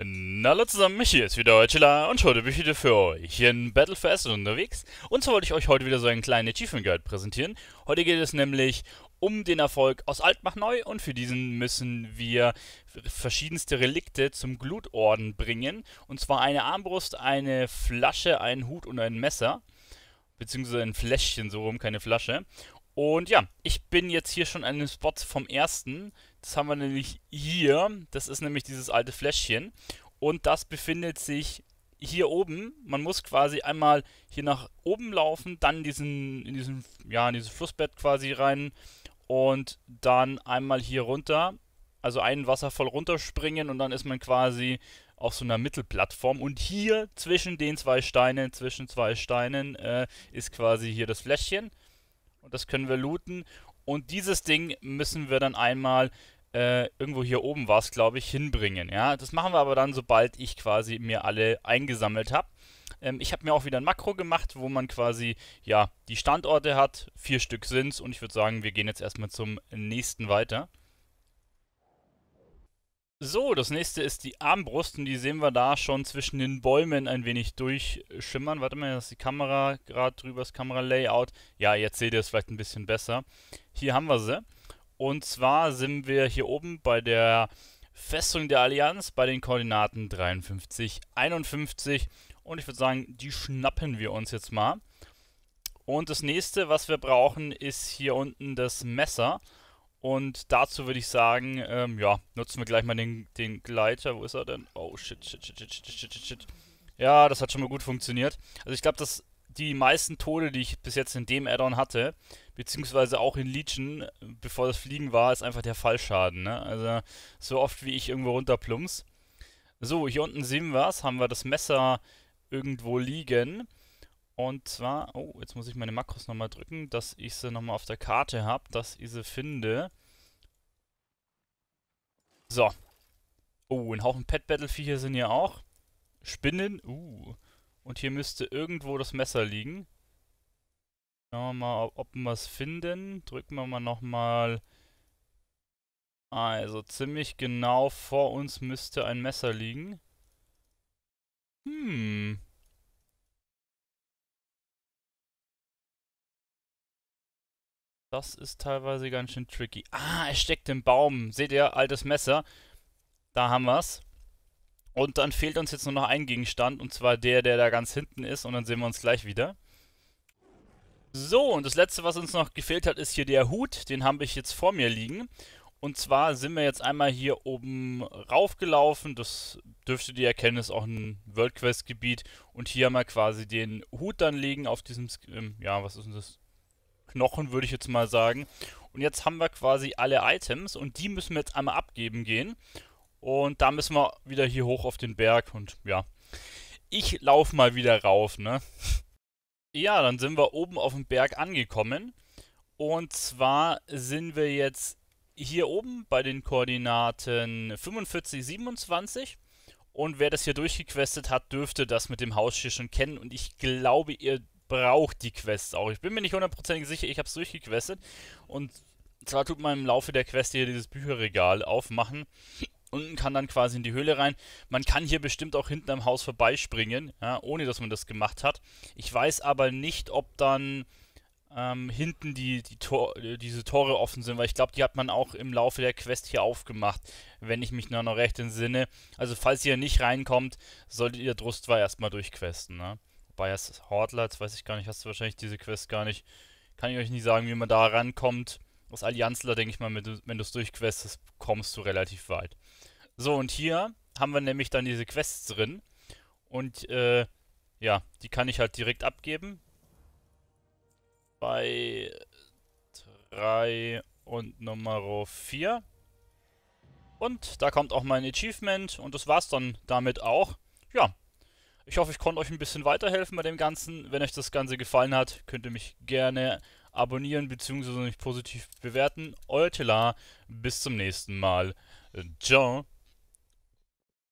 Na Hallo zusammen, hier ist wieder euer und heute bin ich wieder für euch hier in Battle for Acid unterwegs. Und zwar wollte ich euch heute wieder so einen kleinen Achievement Guide präsentieren. Heute geht es nämlich um den Erfolg aus Altmach neu und für diesen müssen wir verschiedenste Relikte zum Glutorden bringen. Und zwar eine Armbrust, eine Flasche, einen Hut und ein Messer. Beziehungsweise ein Fläschchen so rum, keine Flasche. Und ja, ich bin jetzt hier schon an dem Spot vom ersten. Das haben wir nämlich hier. Das ist nämlich dieses alte Fläschchen. Und das befindet sich hier oben. Man muss quasi einmal hier nach oben laufen, dann diesen, in diesen, ja, in dieses Flussbett quasi rein und dann einmal hier runter, also einen Wasserfall runterspringen und dann ist man quasi auf so einer Mittelplattform. Und hier zwischen den zwei Steinen, zwischen zwei Steinen, äh, ist quasi hier das Fläschchen. Und das können wir looten. Und dieses Ding müssen wir dann einmal äh, irgendwo hier oben war glaube ich, hinbringen. Ja, das machen wir aber dann, sobald ich quasi mir alle eingesammelt habe. Ähm, ich habe mir auch wieder ein Makro gemacht, wo man quasi, ja, die Standorte hat. Vier Stück sind's und ich würde sagen, wir gehen jetzt erstmal zum nächsten weiter. So, das nächste ist die Armbrust und die sehen wir da schon zwischen den Bäumen ein wenig durchschimmern. Warte mal, das ist die Kamera gerade drüber, das Kamera-Layout. Ja, jetzt seht ihr es vielleicht ein bisschen besser. Hier haben wir sie. Und zwar sind wir hier oben bei der Festung der Allianz bei den Koordinaten 53, 51. Und ich würde sagen, die schnappen wir uns jetzt mal. Und das nächste, was wir brauchen, ist hier unten das Messer. Und dazu würde ich sagen, ähm, ja, nutzen wir gleich mal den, den Gleiter. Wo ist er denn? Oh, shit, shit, shit, shit, shit, shit, shit. Ja, das hat schon mal gut funktioniert. Also ich glaube, dass die meisten Tode, die ich bis jetzt in dem Addon hatte, beziehungsweise auch in Legion, bevor das Fliegen war, ist einfach der Fallschaden. Ne? Also so oft wie ich irgendwo runterplumps. So, hier unten sehen wir es, haben wir das Messer irgendwo liegen. Und zwar, oh, jetzt muss ich meine Makros nochmal drücken, dass ich sie nochmal auf der Karte habe, dass ich sie finde. So. Oh, ein Haufen Pet Battle Viecher sind hier auch. Spinnen, uh. Und hier müsste irgendwo das Messer liegen. Schauen wir mal, ob, wir es finden. Drücken wir mal nochmal. Also, ziemlich genau vor uns müsste ein Messer liegen. Hm. Das ist teilweise ganz schön tricky. Ah, er steckt im Baum. Seht ihr, altes Messer. Da haben wir's. Und dann fehlt uns jetzt nur noch ein Gegenstand, und zwar der, der da ganz hinten ist, und dann sehen wir uns gleich wieder. So, und das letzte, was uns noch gefehlt hat, ist hier der Hut. Den habe ich jetzt vor mir liegen. Und zwar sind wir jetzt einmal hier oben raufgelaufen. Das dürftet ihr erkennen, ist auch ein World Quest Gebiet. Und hier haben wir quasi den Hut dann liegen auf diesem, ähm, ja, was ist denn das? Knochen, würde ich jetzt mal sagen. Und jetzt haben wir quasi alle Items und die müssen wir jetzt einmal abgeben gehen. Und da müssen wir wieder hier hoch auf den Berg und ja. Ich laufe mal wieder rauf, ne? Ja, dann sind wir oben auf dem Berg angekommen. Und zwar sind wir jetzt hier oben bei den Koordinaten 45, 27. Und wer das hier durchgequestet hat, dürfte das mit dem Haus hier schon kennen. Und ich glaube, ihr braucht die Quests auch. Ich bin mir nicht hundertprozentig sicher, ich habe es durchgequestet. Und zwar tut man im Laufe der Quest hier dieses Bücherregal aufmachen. Unten kann dann quasi in die Höhle rein. Man kann hier bestimmt auch hinten am Haus vorbeispringen, ja, ohne dass man das gemacht hat. Ich weiß aber nicht, ob dann ähm, hinten die, die Tor, äh, diese Tore offen sind, weil ich glaube, die hat man auch im Laufe der Quest hier aufgemacht, wenn ich mich nur noch recht entsinne. Also falls ihr nicht reinkommt, solltet ihr Drust zwar erstmal durchquesten. Ne? Bias Hortler, jetzt weiß ich gar nicht, hast du wahrscheinlich diese Quest gar nicht. Kann ich euch nicht sagen, wie man da rankommt. Aus Allianzler denke ich mal, wenn du es durchquestest, kommst du relativ weit. So, und hier haben wir nämlich dann diese Quests drin. Und äh, ja, die kann ich halt direkt abgeben. Bei 3 und Nummer 4. Und da kommt auch mein Achievement und das war's dann damit auch. Ja, ich hoffe, ich konnte euch ein bisschen weiterhelfen bei dem Ganzen. Wenn euch das Ganze gefallen hat, könnt ihr mich gerne abonnieren bzw. mich positiv bewerten. Euer Tela, bis zum nächsten Mal. Ciao.